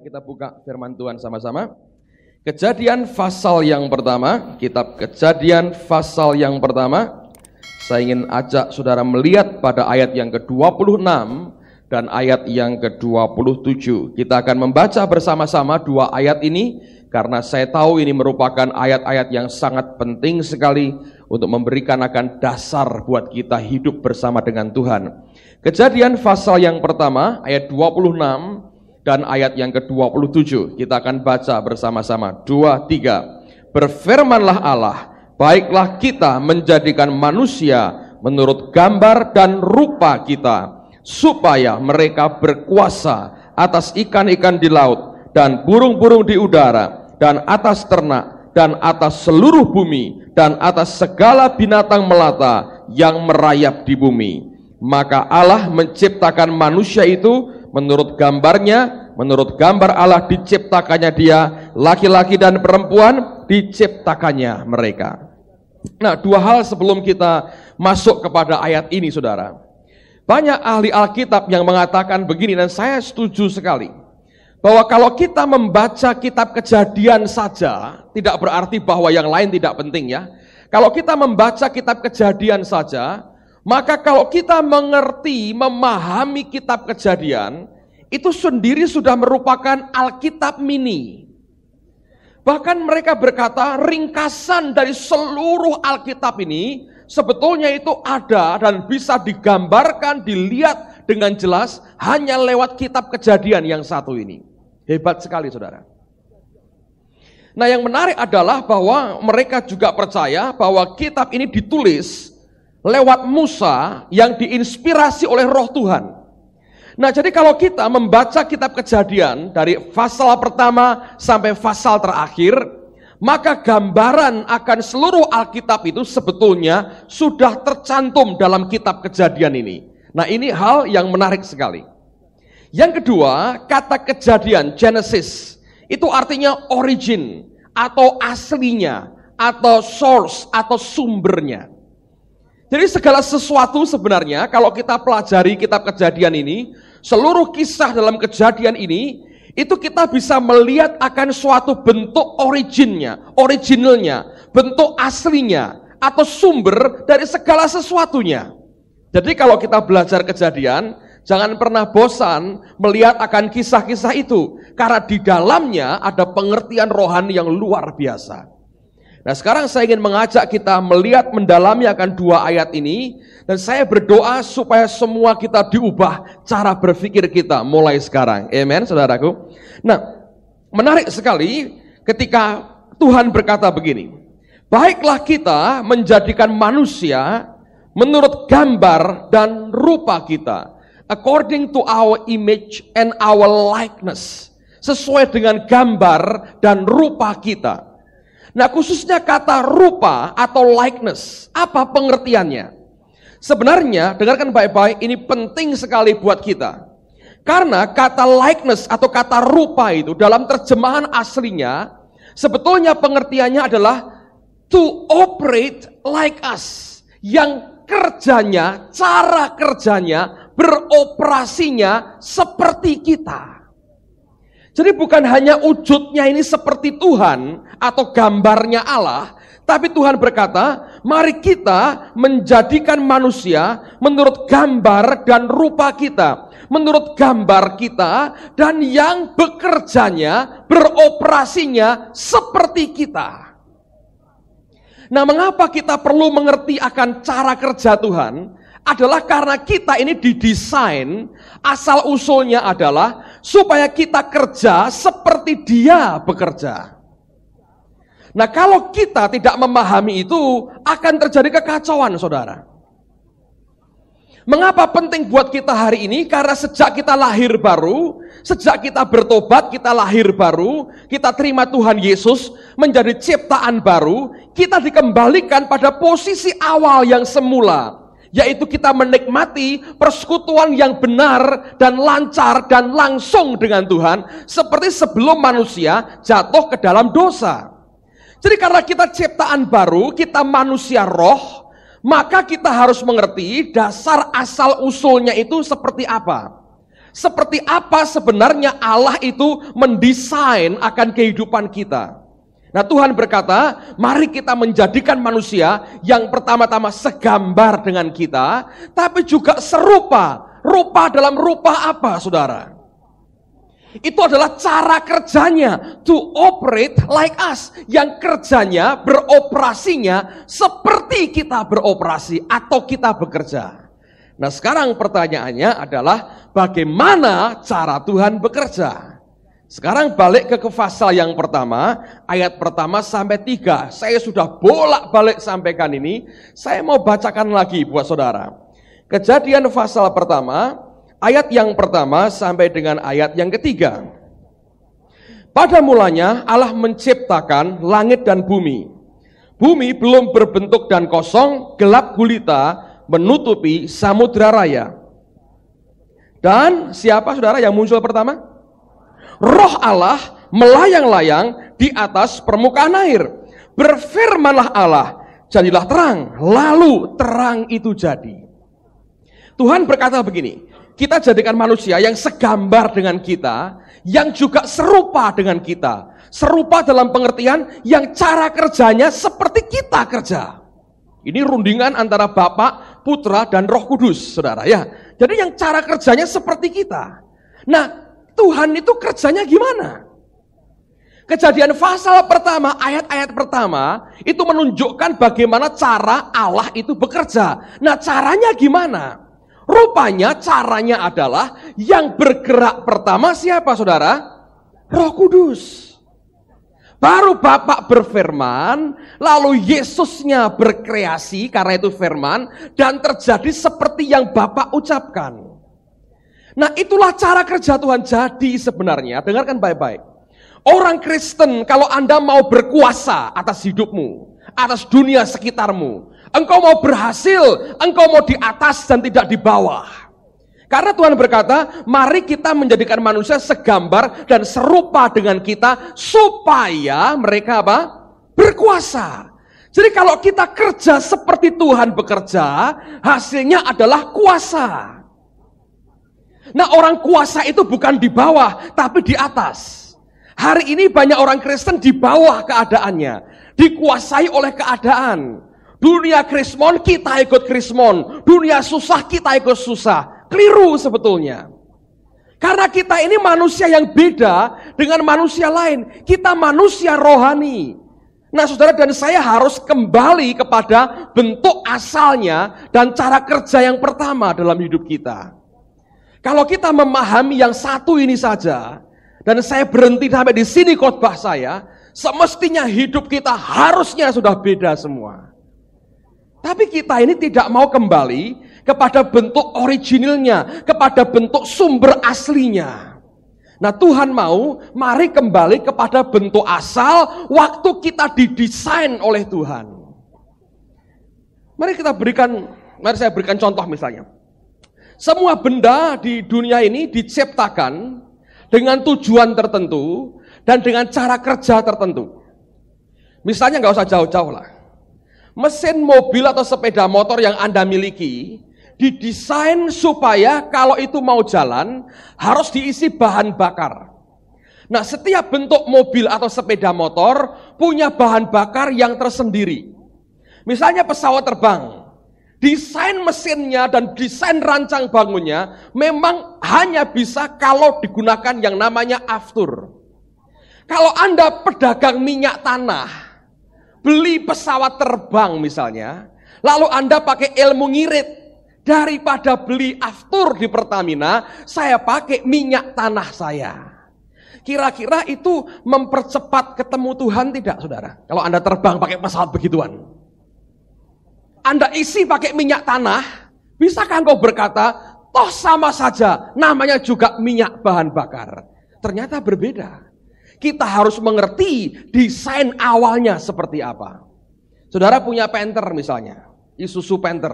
Kita buka firman Tuhan sama-sama. Kejadian pasal yang pertama, kitab Kejadian pasal yang pertama. Saya ingin ajak saudara melihat pada ayat yang ke-26 dan ayat yang ke-27. Kita akan membaca bersama-sama dua ayat ini karena saya tahu ini merupakan ayat-ayat yang sangat penting sekali untuk memberikan akan dasar buat kita hidup bersama dengan Tuhan. Kejadian pasal yang pertama ayat 26 dan ayat yang ke-27. Kita akan baca bersama-sama. Dua, tiga. Berfirmanlah Allah, baiklah kita menjadikan manusia menurut gambar dan rupa kita, supaya mereka berkuasa atas ikan-ikan di laut dan burung-burung di udara dan atas ternak dan atas seluruh bumi dan atas segala binatang melata yang merayap di bumi. Maka Allah menciptakan manusia itu menurut gambarnya, menurut gambar Allah diciptakannya dia, laki-laki dan perempuan diciptakannya mereka. Nah, dua hal sebelum kita masuk kepada ayat ini, saudara. Banyak ahli Alkitab yang mengatakan begini, dan saya setuju sekali bahwa kalau kita membaca kitab kejadian saja, tidak berarti bahwa yang lain tidak penting ya. Kalau kita membaca kitab kejadian saja, maka kalau kita mengerti, memahami kitab kejadian, itu sendiri sudah merupakan Alkitab mini. Bahkan mereka berkata ringkasan dari seluruh Alkitab ini sebetulnya itu ada dan bisa digambarkan, dilihat dengan jelas hanya lewat kitab kejadian yang satu ini. Hebat sekali saudara. Nah yang menarik adalah bahwa mereka juga percaya bahwa kitab ini ditulis lewat Musa yang diinspirasi oleh roh Tuhan. Nah jadi kalau kita membaca kitab kejadian dari pasal pertama sampai pasal terakhir, maka gambaran akan seluruh Alkitab itu sebetulnya sudah tercantum dalam kitab kejadian ini. Nah ini hal yang menarik sekali. Yang kedua, kata kejadian, Genesis, itu artinya origin atau aslinya atau source atau sumbernya. Jadi segala sesuatu sebenarnya kalau kita pelajari kitab kejadian ini, seluruh kisah dalam kejadian ini, itu kita bisa melihat akan suatu bentuk originnya, originalnya, bentuk aslinya, atau sumber dari segala sesuatunya. Jadi kalau kita belajar kejadian, jangan pernah bosan melihat akan kisah-kisah itu. Karena di dalamnya ada pengertian rohani yang luar biasa. Nah sekarang saya ingin mengajak kita melihat mendalami akan dua ayat ini. Dan saya berdoa supaya semua kita diubah cara berpikir kita mulai sekarang. Amen saudaraku. Nah menarik sekali ketika Tuhan berkata begini. Baiklah kita menjadikan manusia menurut gambar dan rupa kita. According to our image and our likeness. Sesuai dengan gambar dan rupa kita. Nah khususnya kata rupa atau likeness, apa pengertiannya? Sebenarnya, dengarkan baik-baik, ini penting sekali buat kita. Karena kata likeness atau kata rupa itu dalam terjemahan aslinya, sebetulnya pengertiannya adalah to operate like us. Yang kerjanya, cara kerjanya, beroperasinya seperti kita. Jadi bukan hanya wujudnya ini seperti Tuhan atau gambarnya Allah, tapi Tuhan berkata, mari kita menjadikan manusia menurut gambar dan rupa kita. Menurut gambar kita dan yang bekerjanya, beroperasinya seperti kita. Nah mengapa kita perlu mengerti akan cara kerja Tuhan? adalah karena kita ini didesain asal usulnya adalah supaya kita kerja seperti dia bekerja. Nah, kalau kita tidak memahami itu akan terjadi kekacauan, Saudara. Mengapa penting buat kita hari ini? Karena sejak kita lahir baru, sejak kita bertobat, kita lahir baru, kita terima Tuhan Yesus menjadi ciptaan baru, kita dikembalikan pada posisi awal yang semula yaitu kita menikmati persekutuan yang benar dan lancar dan langsung dengan Tuhan, seperti sebelum manusia jatuh ke dalam dosa. Jadi, karena kita ciptaan baru, kita manusia roh, maka kita harus mengerti dasar asal-usulnya itu seperti apa. Seperti apa sebenarnya Allah itu mendesain akan kehidupan kita. Nah Tuhan berkata, mari kita menjadikan manusia yang pertama-tama segambar dengan kita, tapi juga serupa. Rupa dalam rupa apa saudara? Itu adalah cara kerjanya to operate like us. Yang kerjanya, beroperasinya seperti kita beroperasi atau kita bekerja. Nah sekarang pertanyaannya adalah bagaimana cara Tuhan bekerja? Sekarang balik ke kefasal yang pertama, ayat pertama sampai tiga. Saya sudah bolak-balik sampaikan ini, saya mau bacakan lagi buat saudara. Kejadian pasal pertama, ayat yang pertama sampai dengan ayat yang ketiga. Pada mulanya Allah menciptakan langit dan bumi. Bumi belum berbentuk dan kosong, gelap gulita, menutupi samudra raya. Dan siapa saudara yang muncul pertama? Roh Allah melayang-layang di atas permukaan air. Berfirmanlah Allah, jadilah terang. Lalu terang itu jadi. Tuhan berkata begini, kita jadikan manusia yang segambar dengan kita, yang juga serupa dengan kita. Serupa dalam pengertian yang cara kerjanya seperti kita kerja. Ini rundingan antara Bapak, Putra, dan Roh Kudus, saudara ya. Jadi yang cara kerjanya seperti kita. Nah, Tuhan itu kerjanya gimana? Kejadian pasal pertama, ayat-ayat pertama itu menunjukkan bagaimana cara Allah itu bekerja. Nah, caranya gimana? Rupanya caranya adalah yang bergerak pertama siapa saudara? Roh Kudus. Baru Bapak berfirman, lalu Yesusnya berkreasi karena itu firman dan terjadi seperti yang Bapak ucapkan. Nah itulah cara kerja Tuhan jadi sebenarnya. Dengarkan baik-baik. Orang Kristen kalau Anda mau berkuasa atas hidupmu, atas dunia sekitarmu. Engkau mau berhasil, engkau mau di atas dan tidak di bawah. Karena Tuhan berkata, mari kita menjadikan manusia segambar dan serupa dengan kita supaya mereka apa? Berkuasa. Jadi kalau kita kerja seperti Tuhan bekerja, hasilnya adalah kuasa. Nah orang kuasa itu bukan di bawah, tapi di atas. Hari ini banyak orang Kristen di bawah keadaannya. Dikuasai oleh keadaan. Dunia krismon, kita ikut krismon. Dunia susah, kita ikut susah. Keliru sebetulnya. Karena kita ini manusia yang beda dengan manusia lain. Kita manusia rohani. Nah saudara dan saya harus kembali kepada bentuk asalnya dan cara kerja yang pertama dalam hidup kita. Kalau kita memahami yang satu ini saja, dan saya berhenti sampai di sini khotbah saya, semestinya hidup kita harusnya sudah beda semua. Tapi kita ini tidak mau kembali kepada bentuk originalnya, kepada bentuk sumber aslinya. Nah Tuhan mau, mari kembali kepada bentuk asal waktu kita didesain oleh Tuhan. Mari kita berikan, mari saya berikan contoh misalnya. Semua benda di dunia ini diciptakan dengan tujuan tertentu dan dengan cara kerja tertentu. Misalnya nggak usah jauh-jauh lah. Mesin mobil atau sepeda motor yang Anda miliki didesain supaya kalau itu mau jalan harus diisi bahan bakar. Nah, setiap bentuk mobil atau sepeda motor punya bahan bakar yang tersendiri. Misalnya pesawat terbang, Desain mesinnya dan desain rancang bangunnya memang hanya bisa kalau digunakan yang namanya aftur. Kalau Anda pedagang minyak tanah, beli pesawat terbang misalnya, lalu Anda pakai ilmu ngirit, daripada beli aftur di Pertamina, saya pakai minyak tanah saya. Kira-kira itu mempercepat ketemu Tuhan tidak, saudara? Kalau Anda terbang pakai pesawat begituan. Anda isi pakai minyak tanah, bisakah engkau berkata, toh sama saja, namanya juga minyak bahan bakar. Ternyata berbeda. Kita harus mengerti desain awalnya seperti apa. Saudara punya penter misalnya, Isuzu Panther.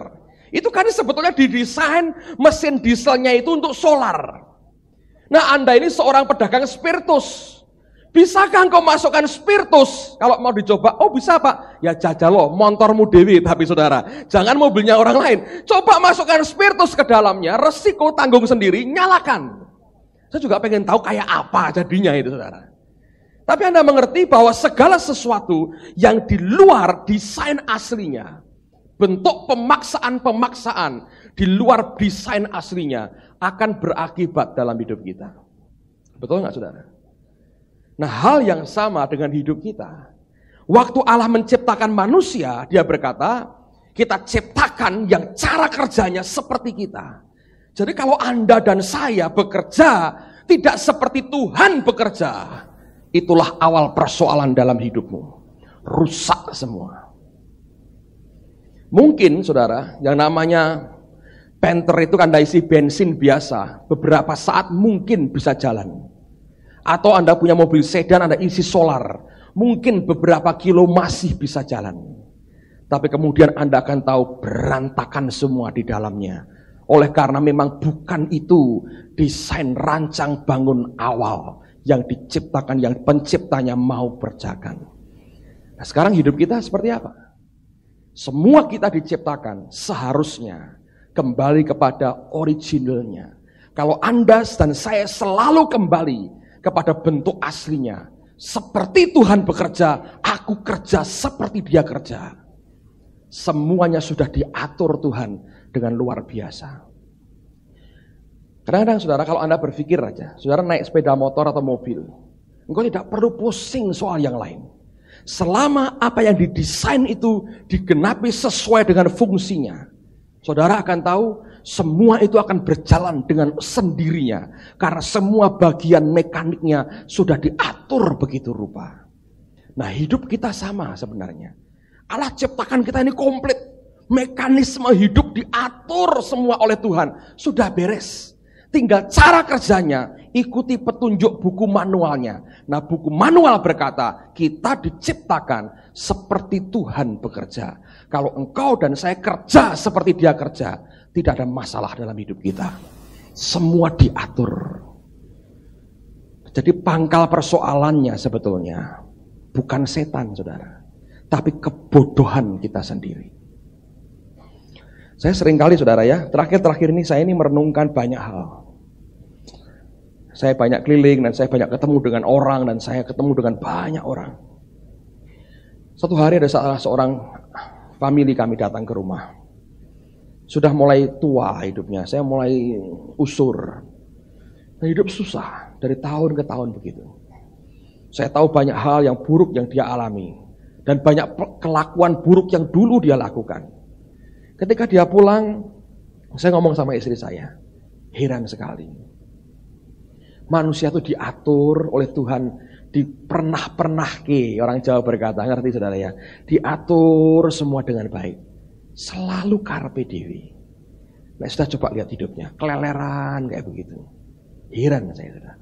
Itu kan sebetulnya didesain mesin dieselnya itu untuk solar. Nah Anda ini seorang pedagang spiritus, Bisakah engkau masukkan spiritus? Kalau mau dicoba, oh bisa pak. Ya jajah loh, montormu dewi tapi saudara. Jangan mobilnya orang lain. Coba masukkan spiritus ke dalamnya, resiko tanggung sendiri, nyalakan. Saya juga pengen tahu kayak apa jadinya itu saudara. Tapi Anda mengerti bahwa segala sesuatu yang di luar desain aslinya, bentuk pemaksaan-pemaksaan di luar desain aslinya akan berakibat dalam hidup kita. Betul nggak saudara? Nah, hal yang sama dengan hidup kita. Waktu Allah menciptakan manusia, dia berkata, kita ciptakan yang cara kerjanya seperti kita. Jadi kalau Anda dan saya bekerja tidak seperti Tuhan bekerja, itulah awal persoalan dalam hidupmu. Rusak semua. Mungkin saudara, yang namanya penter itu kan isi bensin biasa, beberapa saat mungkin bisa jalan. Atau Anda punya mobil sedan, Anda isi solar. Mungkin beberapa kilo masih bisa jalan. Tapi kemudian Anda akan tahu berantakan semua di dalamnya. Oleh karena memang bukan itu desain rancang bangun awal yang diciptakan, yang penciptanya mau berjakan. Nah sekarang hidup kita seperti apa? Semua kita diciptakan seharusnya kembali kepada originalnya. Kalau Anda dan saya selalu kembali kepada bentuk aslinya. Seperti Tuhan bekerja, aku kerja seperti Dia kerja. Semuanya sudah diatur Tuhan dengan luar biasa. Kadang-kadang saudara kalau Anda berpikir aja, saudara naik sepeda motor atau mobil, engkau tidak perlu pusing soal yang lain. Selama apa yang didesain itu digenapi sesuai dengan fungsinya, saudara akan tahu semua itu akan berjalan dengan sendirinya karena semua bagian mekaniknya sudah diatur begitu rupa. Nah, hidup kita sama sebenarnya. Allah ciptakan kita ini komplit. Mekanisme hidup diatur semua oleh Tuhan, sudah beres. Tinggal cara kerjanya, ikuti petunjuk buku manualnya. Nah, buku manual berkata, kita diciptakan seperti Tuhan bekerja. Kalau engkau dan saya kerja seperti dia kerja, tidak ada masalah dalam hidup kita. Semua diatur. Jadi pangkal persoalannya sebetulnya bukan setan, saudara. Tapi kebodohan kita sendiri. Saya sering kali saudara ya, terakhir-terakhir ini saya ini merenungkan banyak hal. Saya banyak keliling dan saya banyak ketemu dengan orang dan saya ketemu dengan banyak orang. Satu hari ada salah seorang family kami datang ke rumah. Sudah mulai tua hidupnya, saya mulai usur. Nah, hidup susah dari tahun ke tahun begitu. Saya tahu banyak hal yang buruk yang dia alami dan banyak kelakuan buruk yang dulu dia lakukan. Ketika dia pulang, saya ngomong sama istri saya, heran sekali. Manusia itu diatur oleh Tuhan dipernah-pernah ke orang Jawa berkata ngerti saudara ya diatur semua dengan baik Selalu karpe dewi. Nah, sudah coba lihat hidupnya, keleleran kayak begitu. Heran saya sudah.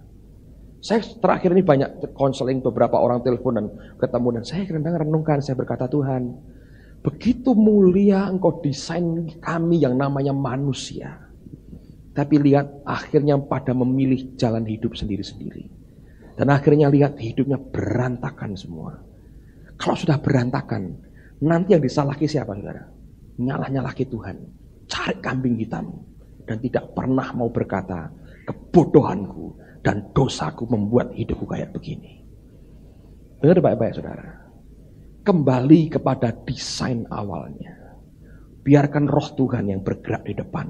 Saya terakhir ini banyak konseling beberapa orang telepon dan ketemu dan saya kadang renungkan, saya berkata Tuhan, begitu mulia engkau desain kami yang namanya manusia. Tapi lihat akhirnya pada memilih jalan hidup sendiri-sendiri. Dan akhirnya lihat hidupnya berantakan semua. Kalau sudah berantakan, nanti yang disalahki siapa saudara? nyalah-nyalah Tuhan. Cari kambing hitam. Dan tidak pernah mau berkata, kebodohanku dan dosaku membuat hidupku kayak begini. Dengar baik-baik saudara. Kembali kepada desain awalnya. Biarkan roh Tuhan yang bergerak di depan.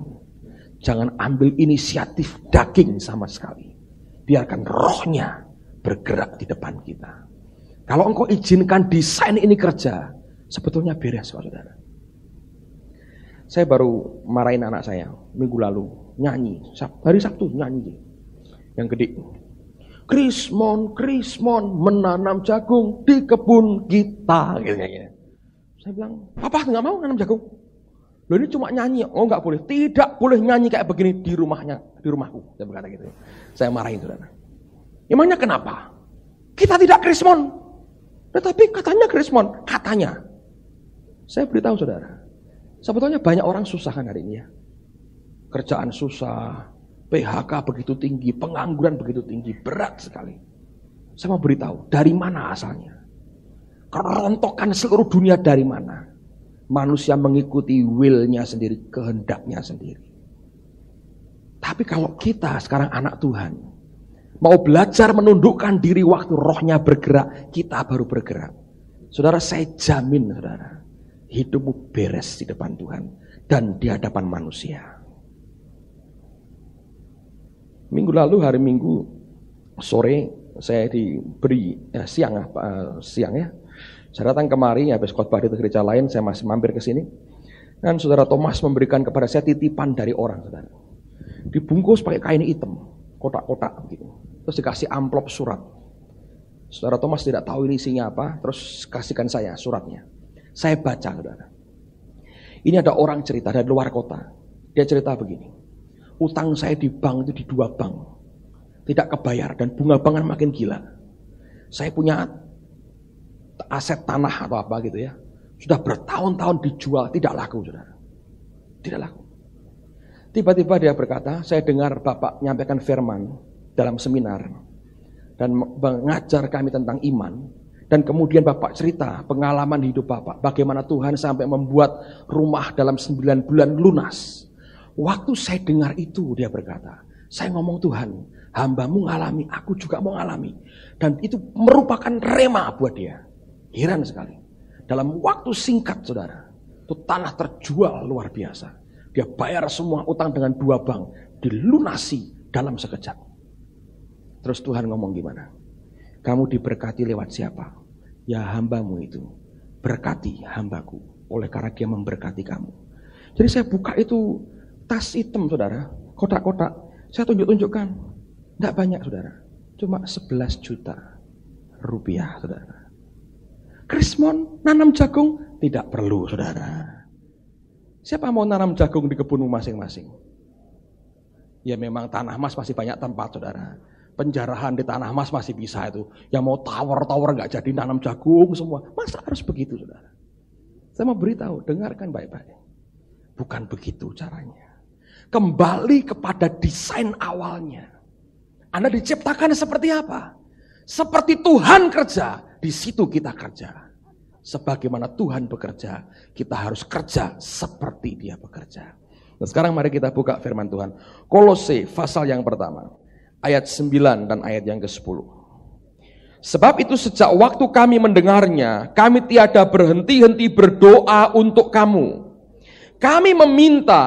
Jangan ambil inisiatif daging sama sekali. Biarkan rohnya bergerak di depan kita. Kalau engkau izinkan desain ini kerja, sebetulnya beres, saudara. Saya baru marahin anak saya minggu lalu, nyanyi. Hari Sabtu nyanyi. Yang gede. Krismon, Krismon menanam jagung di kebun kita. Gitu, gitu. Saya bilang, papa nggak mau nanam jagung. Loh ini cuma nyanyi, oh nggak boleh, tidak boleh nyanyi kayak begini di rumahnya, di rumahku. Saya berkata gitu. Saya marahin saudara. Emangnya kenapa? Kita tidak krismon. Tetapi katanya krismon, katanya. Saya beritahu saudara, Sebetulnya banyak orang susah kan hari ini ya. Kerjaan susah, PHK begitu tinggi, pengangguran begitu tinggi, berat sekali. Saya mau beritahu, dari mana asalnya? Kerontokan seluruh dunia dari mana? Manusia mengikuti willnya sendiri, kehendaknya sendiri. Tapi kalau kita sekarang anak Tuhan, mau belajar menundukkan diri waktu rohnya bergerak, kita baru bergerak. Saudara, saya jamin, saudara hidupmu beres di depan Tuhan dan di hadapan manusia. Minggu lalu hari Minggu sore saya diberi eh, siang eh, siang ya. Saya datang kemari habis khotbah di gereja lain saya masih mampir ke sini. Dan saudara Thomas memberikan kepada saya titipan dari orang saudara. Dibungkus pakai kain hitam, kotak-kotak gitu. Terus dikasih amplop surat. Saudara Thomas tidak tahu ini isinya apa, terus kasihkan saya suratnya. Saya baca, saudara. Ini ada orang cerita dari luar kota. Dia cerita begini. Utang saya di bank itu di dua bank. Tidak kebayar dan bunga bank makin gila. Saya punya aset tanah atau apa gitu ya. Sudah bertahun-tahun dijual, tidak laku saudara. Tidak laku. Tiba-tiba dia berkata, saya dengar Bapak menyampaikan firman dalam seminar dan mengajar kami tentang iman dan kemudian Bapak cerita pengalaman hidup Bapak. Bagaimana Tuhan sampai membuat rumah dalam sembilan bulan lunas. Waktu saya dengar itu dia berkata, saya ngomong Tuhan, hambamu ngalami, aku juga mau ngalami. Dan itu merupakan rema buat dia. Heran sekali. Dalam waktu singkat saudara, itu tanah terjual luar biasa. Dia bayar semua utang dengan dua bank, dilunasi dalam sekejap. Terus Tuhan ngomong gimana? Kamu diberkati lewat siapa? Ya hambamu itu. Berkati hambaku. Oleh karena dia memberkati kamu. Jadi saya buka itu tas hitam saudara. Kotak-kotak. Saya tunjuk-tunjukkan. Tidak banyak saudara. Cuma 11 juta rupiah saudara. Krismon nanam jagung tidak perlu saudara. Siapa mau nanam jagung di kebunmu masing-masing? Ya memang tanah emas masih banyak tempat saudara penjarahan di tanah mas masih bisa itu. Yang mau tawar-tawar nggak jadi nanam jagung semua. Masa harus begitu saudara? Saya mau beritahu, dengarkan baik-baik. Bukan begitu caranya. Kembali kepada desain awalnya. Anda diciptakan seperti apa? Seperti Tuhan kerja, di situ kita kerja. Sebagaimana Tuhan bekerja, kita harus kerja seperti dia bekerja. Nah sekarang mari kita buka firman Tuhan. Kolose pasal yang pertama ayat 9 dan ayat yang ke-10. Sebab itu sejak waktu kami mendengarnya, kami tiada berhenti-henti berdoa untuk kamu. Kami meminta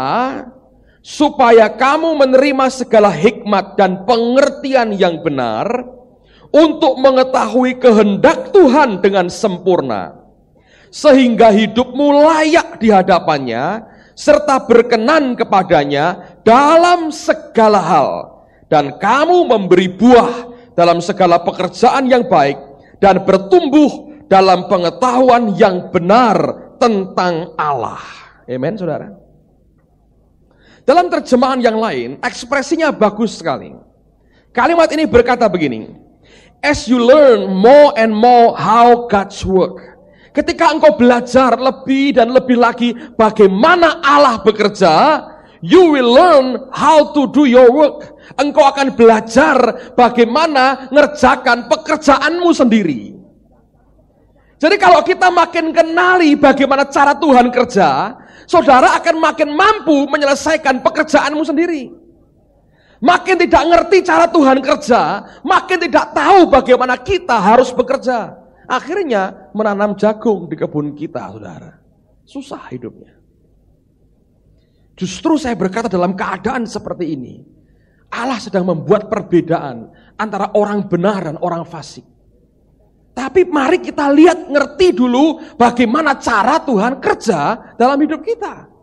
supaya kamu menerima segala hikmat dan pengertian yang benar untuk mengetahui kehendak Tuhan dengan sempurna. Sehingga hidupmu layak di hadapannya serta berkenan kepadanya dalam segala hal dan kamu memberi buah dalam segala pekerjaan yang baik dan bertumbuh dalam pengetahuan yang benar tentang Allah. Amen, saudara. Dalam terjemahan yang lain, ekspresinya bagus sekali. Kalimat ini berkata begini, As you learn more and more how God's work. Ketika engkau belajar lebih dan lebih lagi bagaimana Allah bekerja, You will learn how to do your work. Engkau akan belajar bagaimana ngerjakan pekerjaanmu sendiri. Jadi kalau kita makin kenali bagaimana cara Tuhan kerja, saudara akan makin mampu menyelesaikan pekerjaanmu sendiri. Makin tidak ngerti cara Tuhan kerja, makin tidak tahu bagaimana kita harus bekerja. Akhirnya menanam jagung di kebun kita, saudara. Susah hidupnya. Justru saya berkata dalam keadaan seperti ini, Allah sedang membuat perbedaan antara orang benar dan orang fasik. Tapi mari kita lihat, ngerti dulu bagaimana cara Tuhan kerja dalam hidup kita.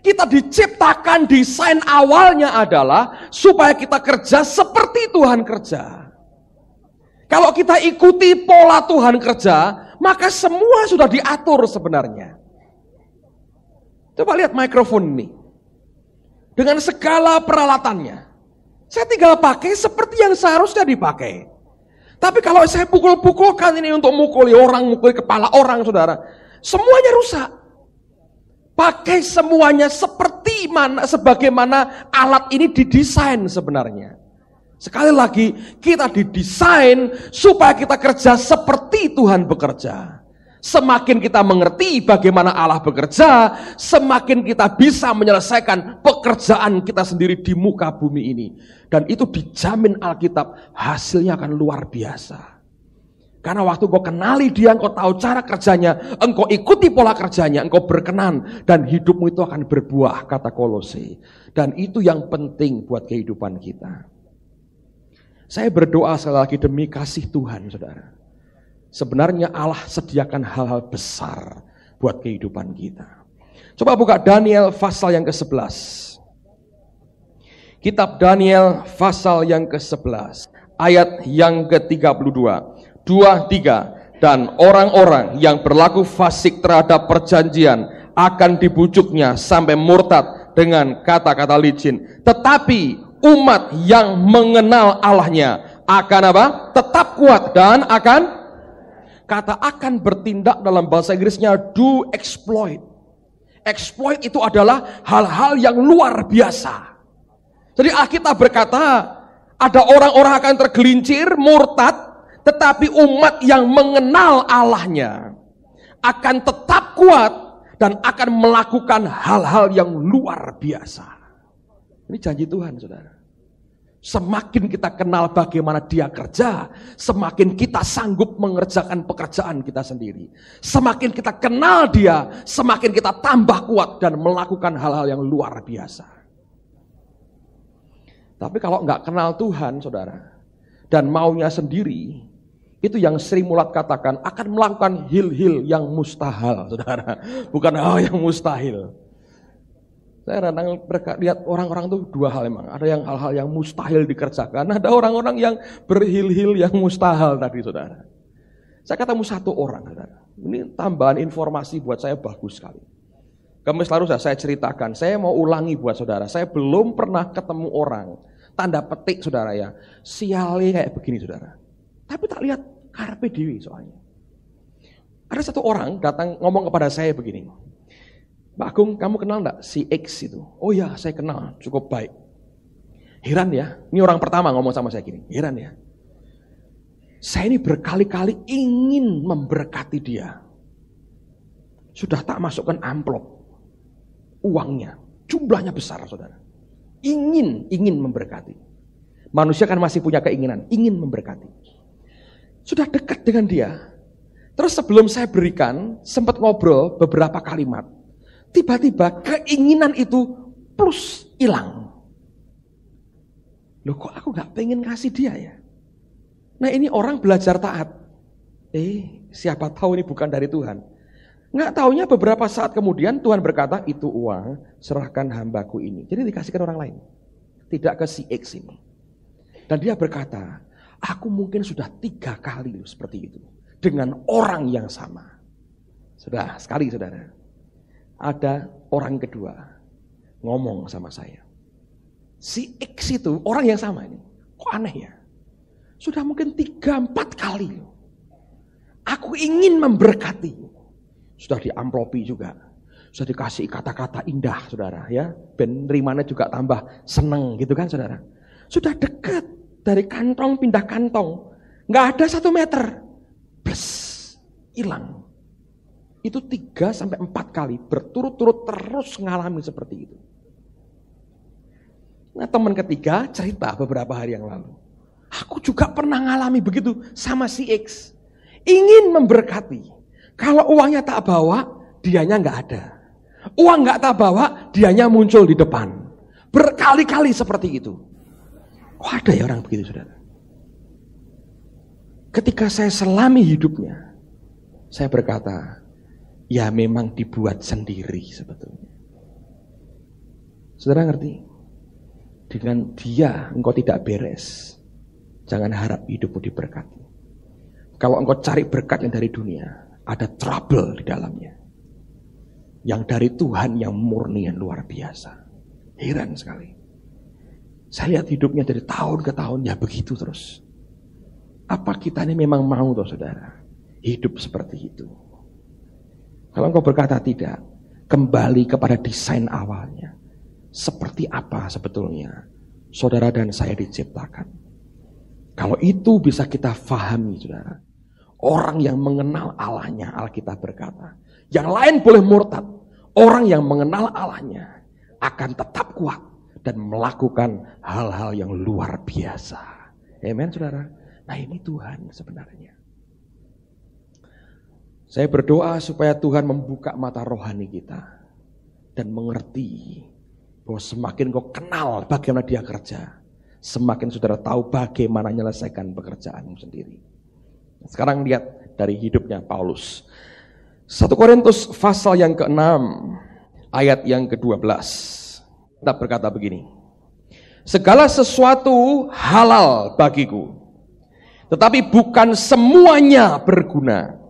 Kita diciptakan desain awalnya adalah supaya kita kerja seperti Tuhan kerja. Kalau kita ikuti pola Tuhan kerja, maka semua sudah diatur sebenarnya. Coba lihat mikrofon ini. Dengan segala peralatannya. Saya tinggal pakai seperti yang seharusnya dipakai. Tapi kalau saya pukul-pukulkan ini untuk mukuli orang, mukuli kepala orang, saudara. Semuanya rusak. Pakai semuanya seperti mana, sebagaimana alat ini didesain sebenarnya. Sekali lagi, kita didesain supaya kita kerja seperti Tuhan bekerja. Semakin kita mengerti bagaimana Allah bekerja, semakin kita bisa menyelesaikan pekerjaan kita sendiri di muka bumi ini. Dan itu dijamin Alkitab, hasilnya akan luar biasa. Karena waktu kau kenali dia, engkau tahu cara kerjanya, engkau ikuti pola kerjanya, engkau berkenan, dan hidupmu itu akan berbuah, kata Kolose. Dan itu yang penting buat kehidupan kita. Saya berdoa sekali lagi demi kasih Tuhan, saudara. Sebenarnya Allah sediakan hal-hal besar buat kehidupan kita. Coba buka Daniel pasal yang ke-11. Kitab Daniel pasal yang ke-11 ayat yang ke-32. 23 dan orang-orang yang berlaku fasik terhadap perjanjian akan dibujuknya sampai murtad dengan kata-kata licin. Tetapi umat yang mengenal Allahnya akan apa? Tetap kuat dan akan Kata akan bertindak dalam bahasa Inggrisnya do exploit. Exploit itu adalah hal-hal yang luar biasa. Jadi Alkitab berkata, ada orang-orang akan tergelincir, murtad, tetapi umat yang mengenal Allahnya akan tetap kuat dan akan melakukan hal-hal yang luar biasa. Ini janji Tuhan, saudara. Semakin kita kenal bagaimana dia kerja, semakin kita sanggup mengerjakan pekerjaan kita sendiri. Semakin kita kenal dia, semakin kita tambah kuat dan melakukan hal-hal yang luar biasa. Tapi kalau nggak kenal Tuhan, saudara, dan maunya sendiri, itu yang Sri Mulat katakan akan melakukan hil-hil yang mustahil, saudara. Bukan hal oh, yang mustahil. Saya kadang lihat orang-orang tuh dua hal emang. Ada yang hal-hal yang mustahil dikerjakan, ada orang-orang yang berhil-hil yang mustahil tadi saudara. Saya ketemu satu orang saudara. Ini tambahan informasi buat saya bagus sekali. Kami selalu saya ceritakan, saya mau ulangi buat saudara. Saya belum pernah ketemu orang tanda petik saudara ya. Sialnya kayak begini saudara. Tapi tak lihat karpe dewi soalnya. Ada satu orang datang ngomong kepada saya begini. Pak Agung, kamu kenal enggak si X itu? Oh ya, saya kenal, cukup baik. Heran ya, ini orang pertama ngomong sama saya gini, heran ya. Saya ini berkali-kali ingin memberkati dia. Sudah tak masukkan amplop uangnya, jumlahnya besar saudara. Ingin, ingin memberkati. Manusia kan masih punya keinginan, ingin memberkati. Sudah dekat dengan dia. Terus sebelum saya berikan, sempat ngobrol beberapa kalimat Tiba-tiba keinginan itu plus hilang. Loh kok aku gak pengen kasih dia ya? Nah ini orang belajar taat. Eh siapa tahu ini bukan dari Tuhan. Nggak taunya beberapa saat kemudian Tuhan berkata itu uang serahkan hambaku ini. Jadi dikasihkan orang lain. Tidak ke si X ini. Dan dia berkata, aku mungkin sudah tiga kali seperti itu. Dengan orang yang sama. Sudah sekali saudara ada orang kedua ngomong sama saya. Si X itu orang yang sama ini. Kok aneh ya? Sudah mungkin tiga empat kali. Aku ingin memberkati. Sudah diamplopi juga. Sudah dikasih kata-kata indah saudara ya. Ben rimana juga tambah seneng gitu kan saudara. Sudah dekat dari kantong pindah kantong. Nggak ada satu meter. Plus hilang itu tiga sampai empat kali berturut-turut terus ngalamin seperti itu. Nah teman ketiga cerita beberapa hari yang lalu. Aku juga pernah ngalami begitu sama si X. Ingin memberkati. Kalau uangnya tak bawa, dianya nggak ada. Uang nggak tak bawa, dianya muncul di depan. Berkali-kali seperti itu. Kok ada ya orang begitu saudara? Ketika saya selami hidupnya, saya berkata, ya memang dibuat sendiri sebetulnya. Saudara ngerti? Dengan dia engkau tidak beres. Jangan harap hidupmu diberkati. Kalau engkau cari berkat yang dari dunia, ada trouble di dalamnya. Yang dari Tuhan yang murni yang luar biasa. Heran sekali. Saya lihat hidupnya dari tahun ke tahun ya begitu terus. Apa kita ini memang mau tuh saudara? Hidup seperti itu. Kalau engkau berkata tidak, kembali kepada desain awalnya. Seperti apa sebetulnya saudara dan saya diciptakan. Kalau itu bisa kita fahami, saudara. Orang yang mengenal Allahnya, Alkitab berkata. Yang lain boleh murtad. Orang yang mengenal Allahnya akan tetap kuat dan melakukan hal-hal yang luar biasa. Amen, saudara. Nah ini Tuhan sebenarnya. Saya berdoa supaya Tuhan membuka mata rohani kita dan mengerti bahwa semakin kau kenal bagaimana dia kerja, semakin saudara tahu bagaimana menyelesaikan pekerjaanmu sendiri. Sekarang lihat dari hidupnya Paulus. 1 Korintus pasal yang ke-6 ayat yang ke-12. Kita berkata begini. Segala sesuatu halal bagiku, tetapi bukan semuanya berguna.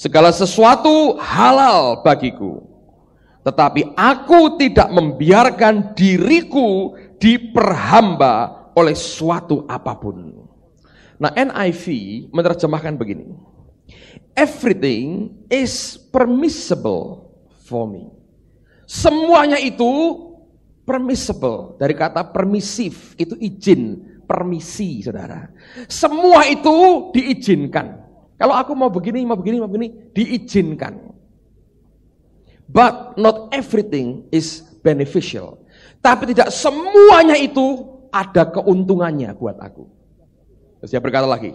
Segala sesuatu halal bagiku. Tetapi aku tidak membiarkan diriku diperhamba oleh suatu apapun. Nah NIV menerjemahkan begini. Everything is permissible for me. Semuanya itu permissible dari kata permisif itu izin permisi saudara semua itu diizinkan kalau aku mau begini, mau begini, mau begini, diizinkan. But not everything is beneficial. Tapi tidak semuanya itu ada keuntungannya buat aku. Terus dia berkata lagi,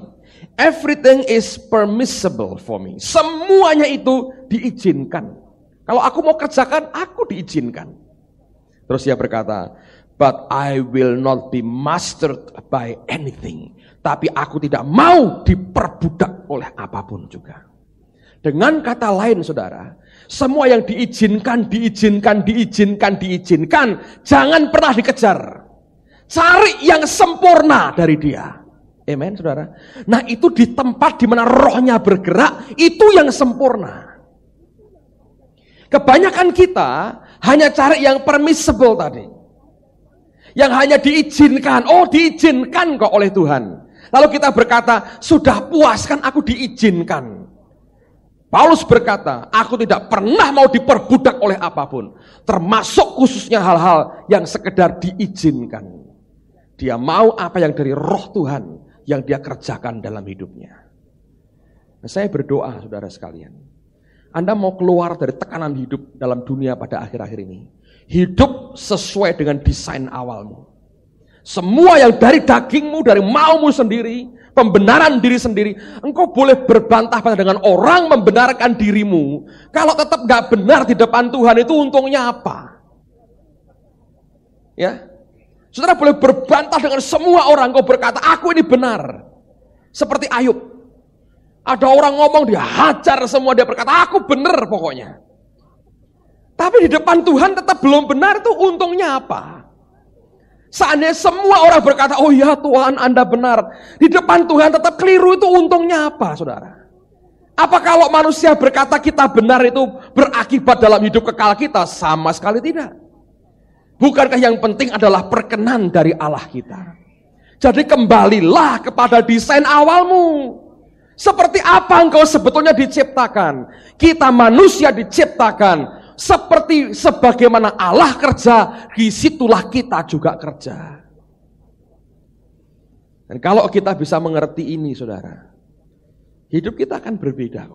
everything is permissible for me. Semuanya itu diizinkan. Kalau aku mau kerjakan, aku diizinkan. Terus dia berkata, but I will not be mastered by anything. Tapi aku tidak mau diperbudak oleh apapun juga. Dengan kata lain saudara, semua yang diizinkan, diizinkan, diizinkan, diizinkan, jangan pernah dikejar. Cari yang sempurna dari dia. Amen saudara. Nah itu di tempat di mana rohnya bergerak, itu yang sempurna. Kebanyakan kita hanya cari yang permissible tadi. Yang hanya diizinkan. Oh diizinkan kok oleh Tuhan. Lalu kita berkata, sudah puas kan aku diizinkan. Paulus berkata, aku tidak pernah mau diperbudak oleh apapun. Termasuk khususnya hal-hal yang sekedar diizinkan. Dia mau apa yang dari roh Tuhan yang dia kerjakan dalam hidupnya. Nah, saya berdoa saudara sekalian. Anda mau keluar dari tekanan hidup dalam dunia pada akhir-akhir ini. Hidup sesuai dengan desain awalmu. Semua yang dari dagingmu, dari maumu sendiri, pembenaran diri sendiri, engkau boleh berbantah pada dengan orang membenarkan dirimu. Kalau tetap gak benar di depan Tuhan itu untungnya apa? Ya, Saudara boleh berbantah dengan semua orang. Engkau berkata, aku ini benar. Seperti Ayub. Ada orang ngomong, dia hajar semua. Dia berkata, aku benar pokoknya. Tapi di depan Tuhan tetap belum benar itu untungnya apa? Seandainya semua orang berkata, oh ya Tuhan Anda benar. Di depan Tuhan tetap keliru itu untungnya apa saudara? Apa kalau manusia berkata kita benar itu berakibat dalam hidup kekal kita? Sama sekali tidak. Bukankah yang penting adalah perkenan dari Allah kita? Jadi kembalilah kepada desain awalmu. Seperti apa engkau sebetulnya diciptakan? Kita manusia diciptakan seperti sebagaimana Allah kerja, disitulah kita juga kerja. Dan kalau kita bisa mengerti ini, saudara, hidup kita akan berbeda.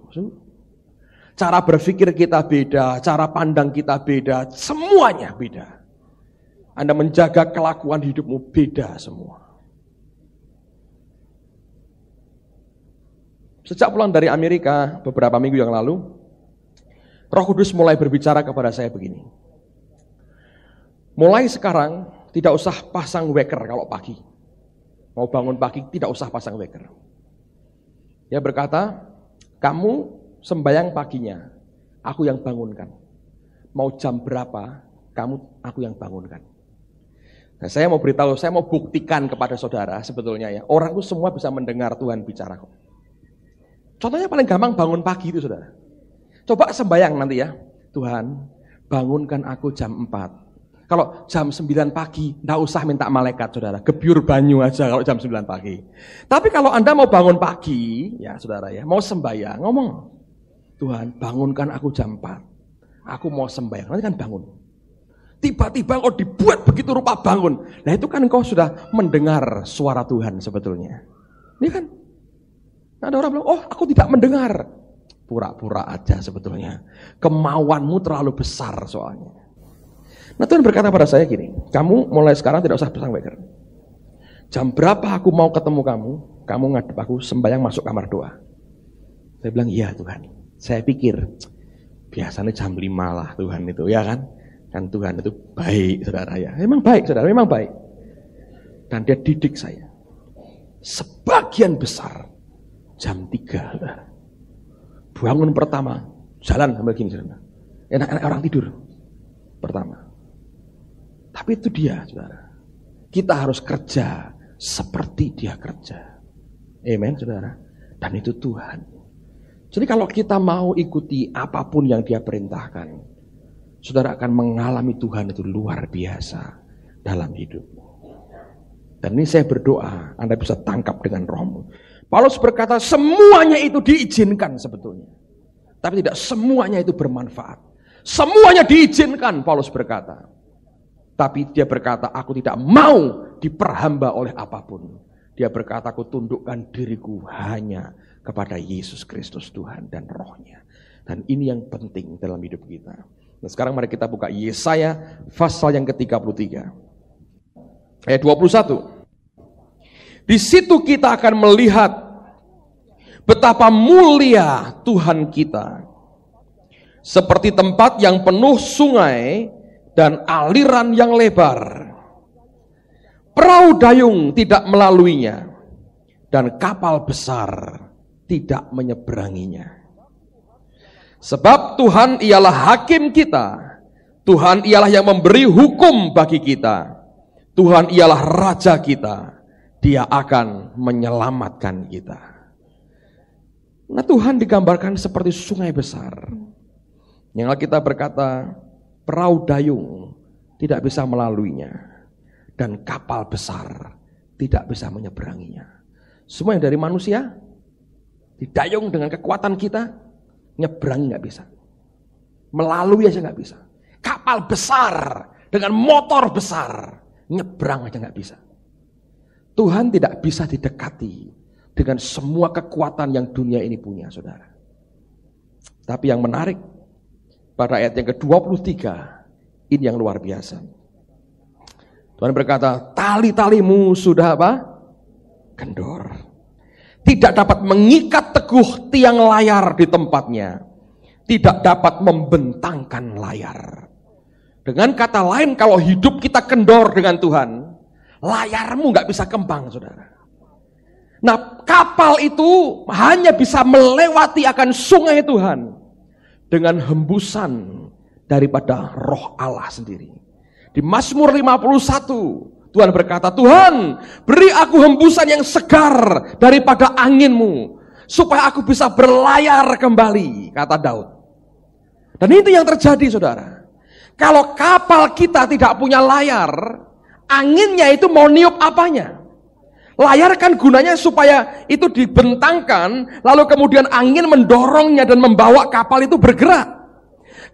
Cara berpikir kita beda, cara pandang kita beda, semuanya beda. Anda menjaga kelakuan hidupmu beda semua. Sejak pulang dari Amerika beberapa minggu yang lalu, Roh Kudus mulai berbicara kepada saya begini. Mulai sekarang tidak usah pasang waker kalau pagi. Mau bangun pagi tidak usah pasang waker. Dia berkata, kamu sembayang paginya, aku yang bangunkan. Mau jam berapa, kamu aku yang bangunkan. Nah, saya mau beritahu, saya mau buktikan kepada saudara sebetulnya ya, orang itu semua bisa mendengar Tuhan bicara Contohnya paling gampang bangun pagi itu saudara. Coba sembayang nanti ya. Tuhan, bangunkan aku jam 4. Kalau jam 9 pagi, ndak usah minta malaikat, saudara. Gebyur banyu aja kalau jam 9 pagi. Tapi kalau Anda mau bangun pagi, ya saudara ya, mau sembayang, ngomong. Tuhan, bangunkan aku jam 4. Aku mau sembayang. Nanti kan bangun tiba-tiba kau dibuat begitu rupa bangun. Nah itu kan kau sudah mendengar suara Tuhan sebetulnya. Ini kan. Nah, ada orang bilang, oh aku tidak mendengar pura-pura aja sebetulnya. Kemauanmu terlalu besar soalnya. Nah Tuhan berkata pada saya gini, kamu mulai sekarang tidak usah pesan waker. Jam berapa aku mau ketemu kamu, kamu ngadep aku sembahyang masuk kamar doa. Saya bilang, iya Tuhan. Saya pikir, biasanya jam lima lah Tuhan itu, ya kan? Dan Tuhan itu baik, saudara ya. Memang baik, saudara, memang baik. Dan dia didik saya. Sebagian besar, jam tiga saudara Bangun pertama, jalan sambil gini saudara. Enak-enak orang tidur pertama. Tapi itu dia saudara. Kita harus kerja seperti dia kerja. Amen saudara. Dan itu Tuhan. Jadi kalau kita mau ikuti apapun yang dia perintahkan, saudara akan mengalami Tuhan itu luar biasa dalam hidupmu. Dan ini saya berdoa, Anda bisa tangkap dengan rohmu. Paulus berkata semuanya itu diizinkan sebetulnya. Tapi tidak semuanya itu bermanfaat. Semuanya diizinkan, Paulus berkata. Tapi dia berkata, aku tidak mau diperhamba oleh apapun. Dia berkata, aku tundukkan diriku hanya kepada Yesus Kristus Tuhan dan rohnya. Dan ini yang penting dalam hidup kita. Nah sekarang mari kita buka Yesaya pasal yang ke-33. Ayat 21. Di situ kita akan melihat betapa mulia Tuhan kita. Seperti tempat yang penuh sungai dan aliran yang lebar. Perahu dayung tidak melaluinya dan kapal besar tidak menyeberanginya. Sebab Tuhan ialah hakim kita. Tuhan ialah yang memberi hukum bagi kita. Tuhan ialah raja kita dia akan menyelamatkan kita. Nah Tuhan digambarkan seperti sungai besar. Yang kita berkata, perahu dayung tidak bisa melaluinya. Dan kapal besar tidak bisa menyeberanginya. Semua yang dari manusia, didayung dengan kekuatan kita, nyebrang nggak bisa. Melalui aja nggak bisa. Kapal besar dengan motor besar, nyebrang aja nggak bisa. Tuhan tidak bisa didekati dengan semua kekuatan yang dunia ini punya, saudara. Tapi yang menarik, pada ayat yang ke-23, ini yang luar biasa. Tuhan berkata, tali-talimu sudah apa? Kendor. Tidak dapat mengikat teguh tiang layar di tempatnya. Tidak dapat membentangkan layar. Dengan kata lain, kalau hidup kita kendor dengan Tuhan, Layarmu nggak bisa kembang, saudara. Nah, kapal itu hanya bisa melewati akan sungai Tuhan dengan hembusan daripada roh Allah sendiri. Di Mazmur 51, Tuhan berkata, Tuhan, beri aku hembusan yang segar daripada anginmu, supaya aku bisa berlayar kembali, kata Daud. Dan itu yang terjadi, saudara. Kalau kapal kita tidak punya layar, Anginnya itu mau niup apanya? Layar kan gunanya supaya itu dibentangkan, lalu kemudian angin mendorongnya dan membawa kapal itu bergerak.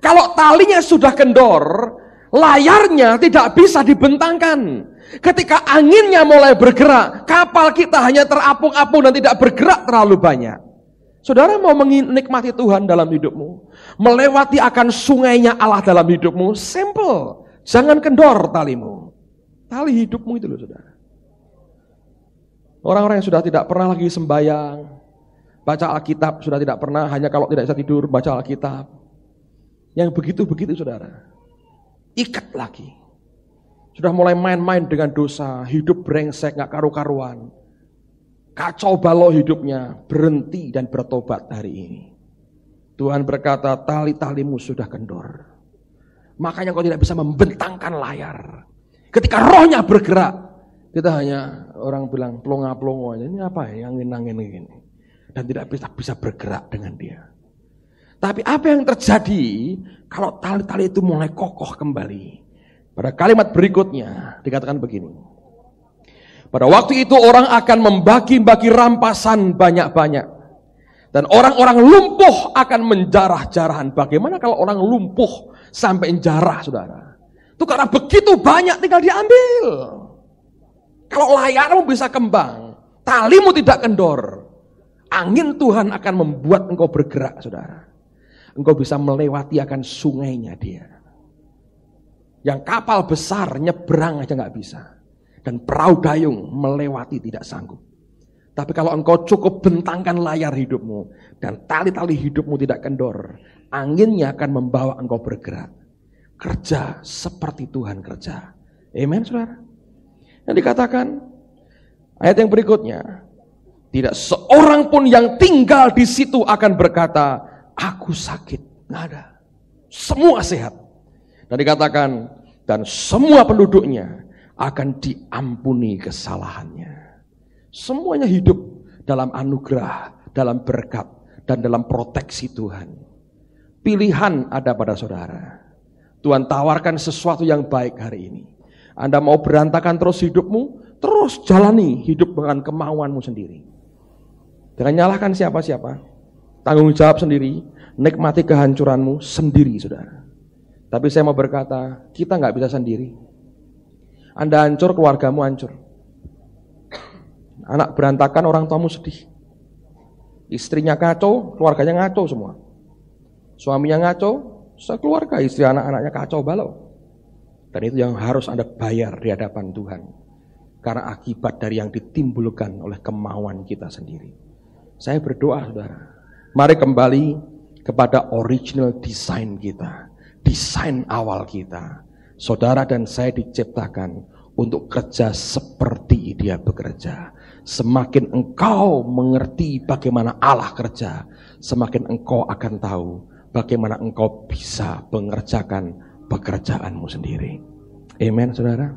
Kalau talinya sudah kendor, layarnya tidak bisa dibentangkan. Ketika anginnya mulai bergerak, kapal kita hanya terapung-apung dan tidak bergerak terlalu banyak. Saudara mau menikmati Tuhan dalam hidupmu, melewati akan sungainya Allah dalam hidupmu, simple. Jangan kendor talimu. Tali hidupmu itu loh saudara. Orang-orang yang sudah tidak pernah lagi sembayang, baca Alkitab sudah tidak pernah, hanya kalau tidak bisa tidur baca Alkitab. Yang begitu-begitu saudara. Ikat lagi. Sudah mulai main-main dengan dosa, hidup brengsek, gak karu-karuan. Kacau balau hidupnya, berhenti dan bertobat hari ini. Tuhan berkata, tali-talimu sudah kendor. Makanya kau tidak bisa membentangkan layar. Ketika rohnya bergerak, kita hanya orang bilang pelonga-pelongo ini apa ya angin-angin ini dan tidak bisa bisa bergerak dengan dia. Tapi apa yang terjadi kalau tali-tali itu mulai kokoh kembali? Pada kalimat berikutnya dikatakan begini. Pada waktu itu orang akan membagi-bagi rampasan banyak-banyak. Dan orang-orang lumpuh akan menjarah-jarahan. Bagaimana kalau orang lumpuh sampai jarah, saudara? Itu karena begitu banyak tinggal diambil. Kalau layarmu bisa kembang, talimu tidak kendor. Angin Tuhan akan membuat engkau bergerak, saudara. Engkau bisa melewati akan sungainya dia. Yang kapal besar nyebrang aja nggak bisa. Dan perahu dayung melewati tidak sanggup. Tapi kalau engkau cukup bentangkan layar hidupmu. Dan tali-tali hidupmu tidak kendor. Anginnya akan membawa engkau bergerak kerja seperti Tuhan kerja. Amin, saudara. Yang dikatakan ayat yang berikutnya, tidak seorang pun yang tinggal di situ akan berkata, aku sakit. Nggak ada. Semua sehat. Dan dikatakan, dan semua penduduknya akan diampuni kesalahannya. Semuanya hidup dalam anugerah, dalam berkat, dan dalam proteksi Tuhan. Pilihan ada pada saudara Tuhan tawarkan sesuatu yang baik hari ini. Anda mau berantakan terus hidupmu, terus jalani hidup dengan kemauanmu sendiri. Jangan nyalahkan siapa-siapa. Tanggung jawab sendiri, nikmati kehancuranmu sendiri, saudara. Tapi saya mau berkata, kita nggak bisa sendiri. Anda hancur, keluargamu hancur. Anak berantakan, orang tuamu sedih. Istrinya kacau, keluarganya ngaco semua. Suaminya ngaco, Sekeluarga istri anak-anaknya kacau balau. Dan itu yang harus Anda bayar di hadapan Tuhan. Karena akibat dari yang ditimbulkan oleh kemauan kita sendiri. Saya berdoa, saudara. Mari kembali kepada original design kita. Desain awal kita. Saudara dan saya diciptakan untuk kerja seperti dia bekerja. Semakin engkau mengerti bagaimana Allah kerja, semakin engkau akan tahu bagaimana engkau bisa mengerjakan pekerjaanmu sendiri. Amin, saudara.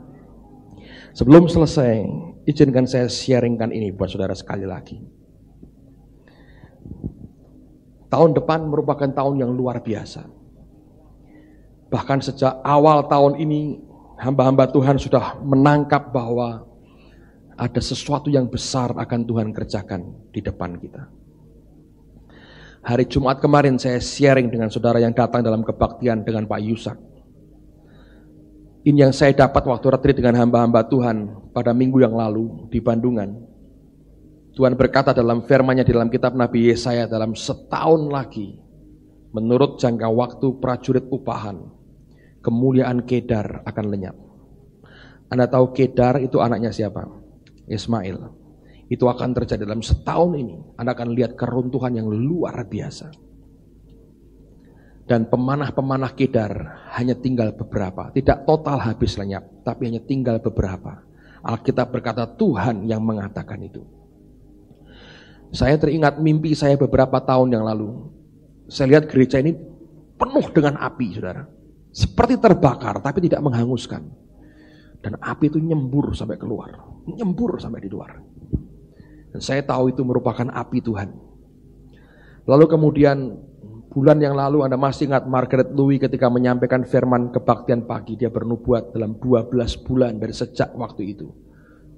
Sebelum selesai, izinkan saya sharingkan ini buat saudara sekali lagi. Tahun depan merupakan tahun yang luar biasa. Bahkan sejak awal tahun ini, hamba-hamba Tuhan sudah menangkap bahwa ada sesuatu yang besar akan Tuhan kerjakan di depan kita. Hari Jumat kemarin saya sharing dengan saudara yang datang dalam kebaktian dengan Pak Yusak. Ini yang saya dapat waktu retreat dengan hamba-hamba Tuhan pada minggu yang lalu di Bandungan. Tuhan berkata dalam firman-Nya di dalam kitab Nabi Yesaya dalam setahun lagi menurut jangka waktu prajurit upahan kemuliaan Kedar akan lenyap. Anda tahu Kedar itu anaknya siapa? Ismail. Itu akan terjadi dalam setahun ini. Anda akan lihat keruntuhan yang luar biasa. Dan pemanah-pemanah Kidar hanya tinggal beberapa. Tidak total habis lenyap, tapi hanya tinggal beberapa. Alkitab berkata Tuhan yang mengatakan itu. Saya teringat mimpi saya beberapa tahun yang lalu. Saya lihat gereja ini penuh dengan api, saudara. Seperti terbakar, tapi tidak menghanguskan. Dan api itu nyembur sampai keluar. Nyembur sampai di luar. Dan saya tahu itu merupakan api Tuhan. Lalu kemudian bulan yang lalu Anda masih ingat Margaret Louis ketika menyampaikan firman kebaktian pagi. Dia bernubuat dalam 12 bulan dari sejak waktu itu.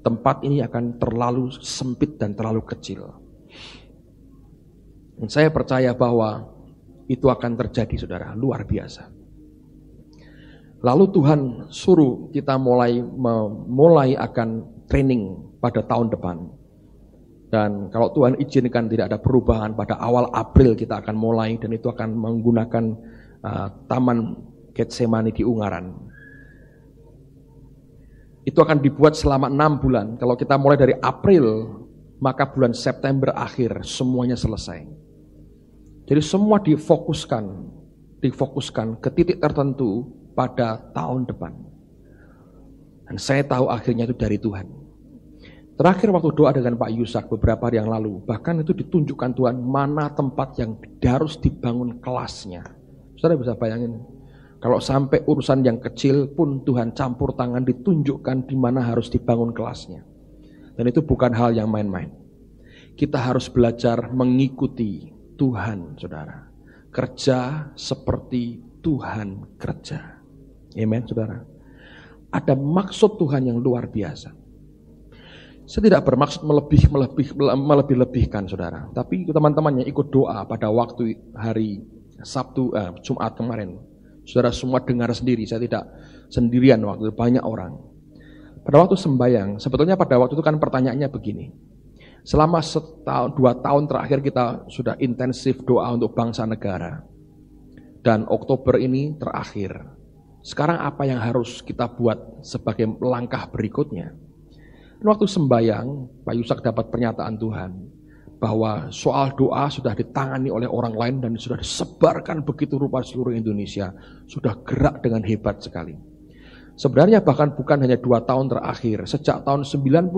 Tempat ini akan terlalu sempit dan terlalu kecil. Dan saya percaya bahwa itu akan terjadi saudara, luar biasa. Lalu Tuhan suruh kita mulai memulai akan training pada tahun depan. Dan kalau Tuhan izinkan tidak ada perubahan, pada awal April kita akan mulai dan itu akan menggunakan uh, Taman Getsemani di Ungaran. Itu akan dibuat selama enam bulan. Kalau kita mulai dari April, maka bulan September akhir semuanya selesai. Jadi semua difokuskan, difokuskan ke titik tertentu pada tahun depan. Dan saya tahu akhirnya itu dari Tuhan. Terakhir waktu doa dengan Pak Yusak beberapa hari yang lalu, bahkan itu ditunjukkan Tuhan mana tempat yang harus dibangun kelasnya. Saudara bisa bayangin, kalau sampai urusan yang kecil pun Tuhan campur tangan ditunjukkan di mana harus dibangun kelasnya. Dan itu bukan hal yang main-main. Kita harus belajar mengikuti Tuhan, saudara. Kerja seperti Tuhan kerja. Amen, saudara. Ada maksud Tuhan yang luar biasa. Saya tidak bermaksud melebih melebih melebih lebihkan saudara, tapi teman-temannya ikut doa pada waktu hari Sabtu eh, Jumat kemarin. Saudara semua dengar sendiri, saya tidak sendirian waktu itu banyak orang. Pada waktu sembayang, sebetulnya pada waktu itu kan pertanyaannya begini. Selama setahun, dua tahun terakhir kita sudah intensif doa untuk bangsa negara. Dan Oktober ini terakhir. Sekarang apa yang harus kita buat sebagai langkah berikutnya? Waktu sembayang, Pak Yusak dapat pernyataan Tuhan bahwa soal doa sudah ditangani oleh orang lain dan sudah disebarkan begitu rupa seluruh Indonesia. Sudah gerak dengan hebat sekali. Sebenarnya bahkan bukan hanya dua tahun terakhir, sejak tahun 91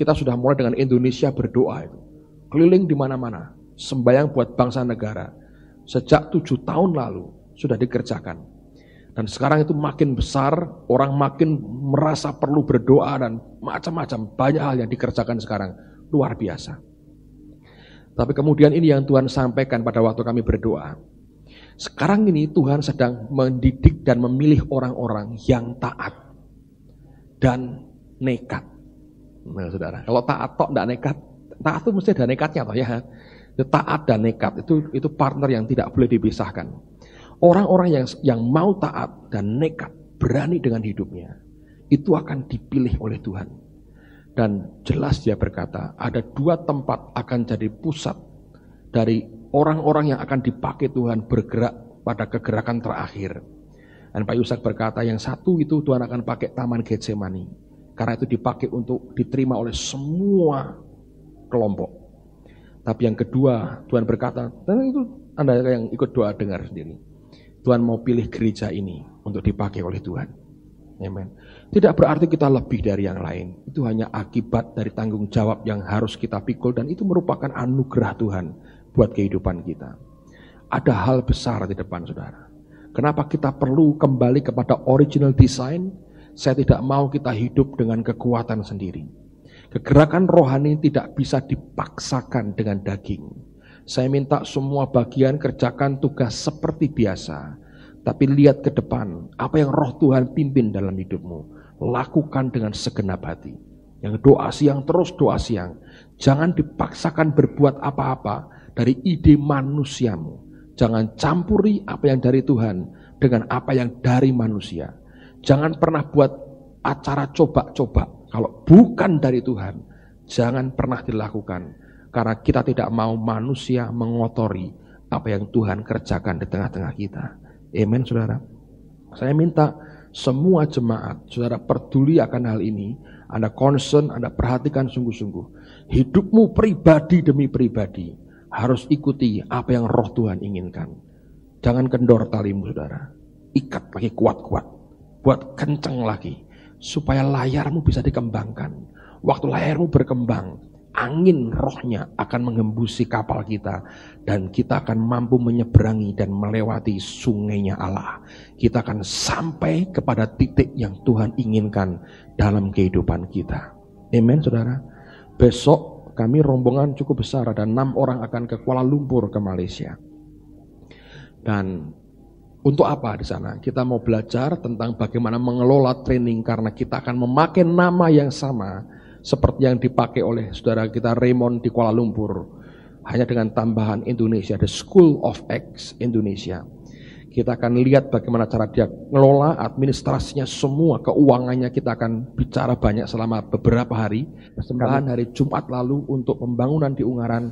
kita sudah mulai dengan Indonesia berdoa itu. Keliling di mana-mana, sembayang buat bangsa negara. Sejak tujuh tahun lalu sudah dikerjakan. Dan sekarang itu makin besar, orang makin merasa perlu berdoa dan macam-macam. Banyak hal yang dikerjakan sekarang. Luar biasa. Tapi kemudian ini yang Tuhan sampaikan pada waktu kami berdoa. Sekarang ini Tuhan sedang mendidik dan memilih orang-orang yang taat dan nekat. Nah, saudara, kalau taat toh tidak nekat, taat itu mesti ada nekatnya toh ya. Taat dan nekat itu itu partner yang tidak boleh dipisahkan. Orang-orang yang yang mau taat dan nekat, berani dengan hidupnya, itu akan dipilih oleh Tuhan. Dan jelas dia berkata, ada dua tempat akan jadi pusat dari orang-orang yang akan dipakai Tuhan bergerak pada kegerakan terakhir. Dan Pak Yusak berkata, yang satu itu Tuhan akan pakai Taman Getsemani. Karena itu dipakai untuk diterima oleh semua kelompok. Tapi yang kedua, Tuhan berkata, dan nah, itu Anda yang ikut doa dengar sendiri Tuhan mau pilih gereja ini untuk dipakai oleh Tuhan. Amen. Tidak berarti kita lebih dari yang lain. Itu hanya akibat dari tanggung jawab yang harus kita pikul dan itu merupakan anugerah Tuhan buat kehidupan kita. Ada hal besar di depan saudara. Kenapa kita perlu kembali kepada original design? Saya tidak mau kita hidup dengan kekuatan sendiri. Kegerakan rohani tidak bisa dipaksakan dengan daging saya minta semua bagian kerjakan tugas seperti biasa. Tapi lihat ke depan, apa yang roh Tuhan pimpin dalam hidupmu. Lakukan dengan segenap hati. Yang doa siang terus doa siang. Jangan dipaksakan berbuat apa-apa dari ide manusiamu. Jangan campuri apa yang dari Tuhan dengan apa yang dari manusia. Jangan pernah buat acara coba-coba. Kalau bukan dari Tuhan, jangan pernah dilakukan karena kita tidak mau manusia mengotori apa yang Tuhan kerjakan di tengah-tengah kita. Amen, saudara. Saya minta semua jemaat, saudara peduli akan hal ini. Anda concern, Anda perhatikan sungguh-sungguh. Hidupmu pribadi demi pribadi harus ikuti apa yang roh Tuhan inginkan. Jangan kendor talimu saudara. Ikat lagi kuat-kuat. Buat kenceng lagi. Supaya layarmu bisa dikembangkan. Waktu layarmu berkembang, angin rohnya akan mengembusi kapal kita dan kita akan mampu menyeberangi dan melewati sungainya Allah. Kita akan sampai kepada titik yang Tuhan inginkan dalam kehidupan kita. Amin saudara. Besok kami rombongan cukup besar ada enam orang akan ke Kuala Lumpur ke Malaysia. Dan untuk apa di sana? Kita mau belajar tentang bagaimana mengelola training karena kita akan memakai nama yang sama seperti yang dipakai oleh saudara kita Raymond di Kuala Lumpur. Hanya dengan tambahan Indonesia, The School of X Indonesia. Kita akan lihat bagaimana cara dia ngelola administrasinya semua, keuangannya kita akan bicara banyak selama beberapa hari. Persembahan hari Jumat lalu untuk pembangunan di Ungaran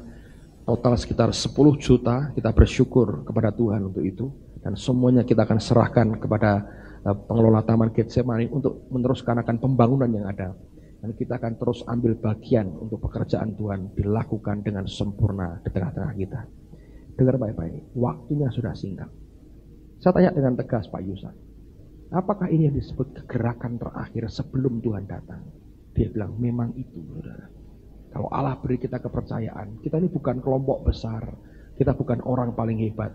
total sekitar 10 juta, kita bersyukur kepada Tuhan untuk itu. Dan semuanya kita akan serahkan kepada eh, pengelola Taman Getsemani untuk meneruskan akan pembangunan yang ada. Dan kita akan terus ambil bagian untuk pekerjaan Tuhan dilakukan dengan sempurna di tengah-tengah kita. Dengar baik-baik, waktunya sudah singkat. Saya tanya dengan tegas Pak Yusan, apakah ini yang disebut kegerakan terakhir sebelum Tuhan datang? Dia bilang, memang itu, saudara. Kalau Allah beri kita kepercayaan, kita ini bukan kelompok besar, kita bukan orang paling hebat,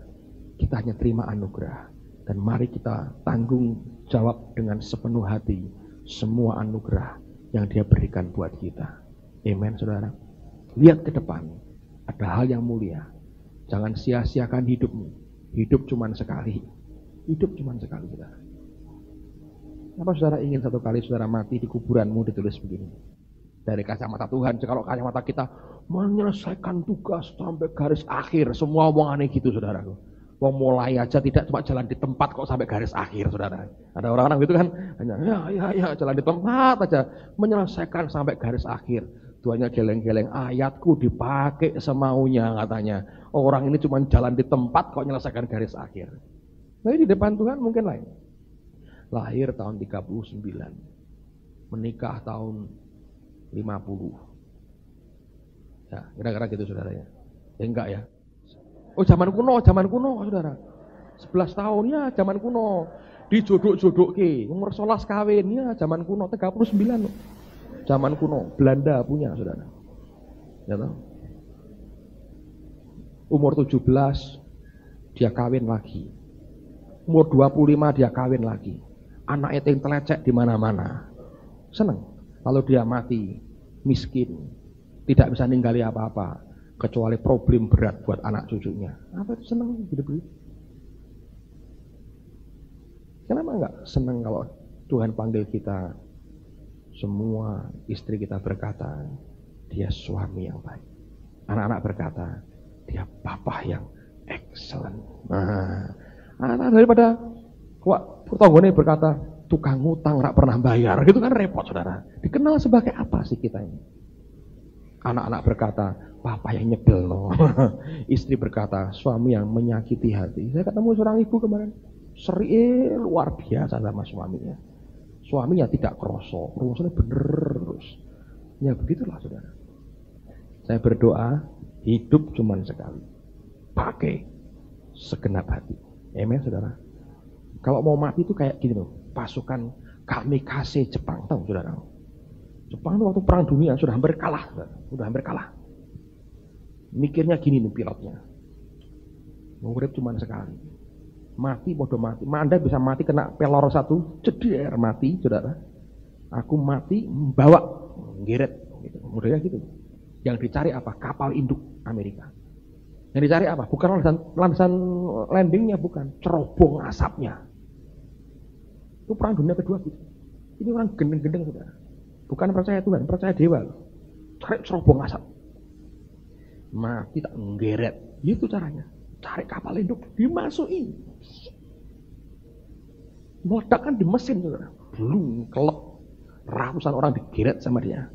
kita hanya terima anugerah. Dan mari kita tanggung jawab dengan sepenuh hati semua anugerah yang dia berikan buat kita. Amen, saudara. Lihat ke depan, ada hal yang mulia. Jangan sia-siakan hidupmu. Hidup cuma sekali. Hidup cuma sekali, saudara. Kenapa saudara ingin satu kali saudara mati di kuburanmu ditulis begini? Dari kacamata Tuhan, kalau kacamata kita menyelesaikan tugas sampai garis akhir, semua omongannya gitu, saudaraku Wong mulai aja tidak cuma jalan di tempat kok sampai garis akhir, saudara. Ada orang-orang gitu kan, hanya ya ya ya jalan di tempat aja, menyelesaikan sampai garis akhir. Tuanya geleng-geleng ayatku dipakai semaunya katanya. Orang ini cuma jalan di tempat kok menyelesaikan garis akhir. Tapi nah, di depan Tuhan mungkin lain. Lahir tahun 39, menikah tahun 50. Ya, kira-kira gitu saudaranya. Ya, enggak ya. Oh zaman kuno, zaman kuno saudara. 11 tahunnya zaman kuno. Dijodok-jodok ke, umur solas ya zaman kuno 39. Ya, zaman kuno, Belanda punya saudara. Ya tahu? Umur 17 dia kawin lagi. Umur 25 dia kawin lagi. Anaknya yang telecek di mana-mana. Seneng. Lalu dia mati miskin, tidak bisa ninggali apa-apa kecuali problem berat buat anak cucunya. Apa itu senang gitu begitu? Kenapa enggak senang kalau Tuhan panggil kita semua istri kita berkata dia suami yang baik. Anak-anak berkata dia papa yang excellent. Nah, anak daripada kuat protagonis berkata tukang utang rak pernah bayar gitu kan repot saudara. Dikenal sebagai apa sih kita ini? Anak-anak berkata, papa yang nyebel loh. Istri berkata, suami yang menyakiti hati. Saya ketemu seorang ibu kemarin, seri eh, luar biasa sama suaminya. Suaminya tidak kroso, rumusnya bener terus. Ya begitulah saudara. Saya berdoa, hidup cuma sekali. Pakai segenap hati. Amen saudara. Kalau mau mati itu kayak gini loh, pasukan kami kasih Jepang tahu saudara. Jepang waktu perang dunia sudah hampir kalah, sudah hampir kalah. Mikirnya gini nih pilotnya. ngurip cuma sekali. Mati bodoh mati. Anda bisa mati kena pelor satu, ceder mati, saudara. Aku mati membawa geret, gitu. Mudahnya gitu. Yang dicari apa? Kapal induk Amerika. Yang dicari apa? Bukan landasan, landasan landingnya, bukan cerobong asapnya. Itu perang dunia kedua gitu. Ini orang gendeng-gendeng saudara. Bukan percaya Tuhan, percaya dewa. Tarik cerobong asap. Mati tak ngeret. Itu caranya. Cari kapal induk, dimasukin. Meledak kan di mesin. Belum, kelok. Ratusan orang digeret sama dia.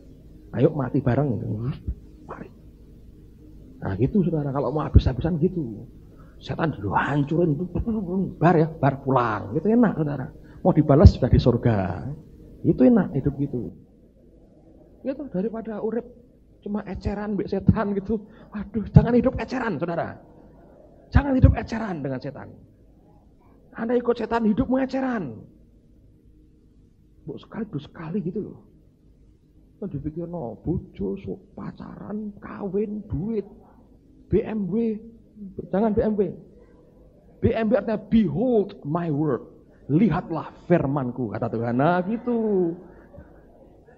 Ayo mati bareng. Nah gitu saudara, kalau mau habis-habisan gitu. Setan dulu hancurin, bar ya, bar pulang. Itu enak saudara. Mau dibalas sudah di surga. Itu enak hidup gitu. Ya toh daripada urip cuma eceran mbek setan gitu. Waduh, jangan hidup eceran, Saudara. Jangan hidup eceran dengan setan. Anda ikut setan hidupmu eceran. Bu sekali bu sekali gitu loh. Kan dipikir no, bojo, so, pacaran, kawin, duit, BMW, jangan BMW. BMW artinya behold my word. Lihatlah firmanku kata Tuhan. Nah gitu.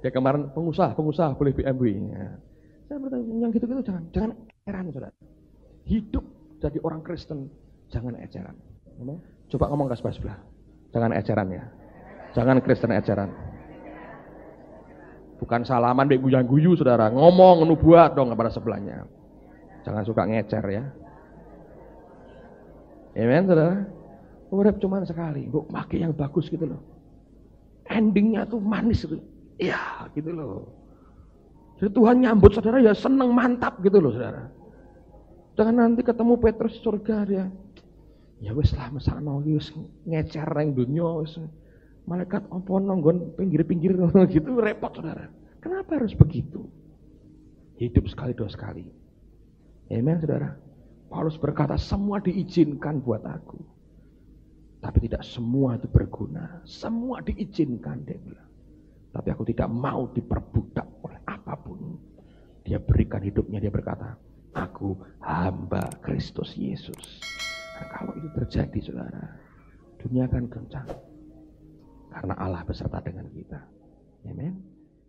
Ya kemarin pengusaha, pengusaha boleh BMW. Ya. Saya bertanya, yang gitu-gitu jangan, jangan eceran, saudara. Hidup jadi orang Kristen, jangan eceran. Coba ngomong ke sebelah sebelah, jangan eceran ya. Jangan Kristen eceran. Bukan salaman bek guyang-guyu saudara, ngomong nubuat dong kepada sebelahnya. Jangan suka ngecer ya. Amen saudara. Urip cuman sekali, kok pakai yang bagus gitu loh. Endingnya tuh manis gitu Iya, gitu loh. Jadi Tuhan nyambut saudara ya seneng mantap gitu loh saudara. Jangan nanti ketemu Petrus surga dia. Ya wes lah mesakno wis ngecer yang dunia Malaikat opo nonggon pinggir-pinggir gitu repot saudara. Kenapa harus begitu? Hidup sekali dua sekali. Amen saudara. Paulus berkata semua diizinkan buat aku. Tapi tidak semua itu berguna. Semua diizinkan dia bilang. Tapi aku tidak mau diperbudak oleh apapun. Dia berikan hidupnya, dia berkata, aku hamba Kristus Yesus. Nah, kalau itu terjadi saudara, dunia akan kencang. Karena Allah beserta dengan kita. Amen.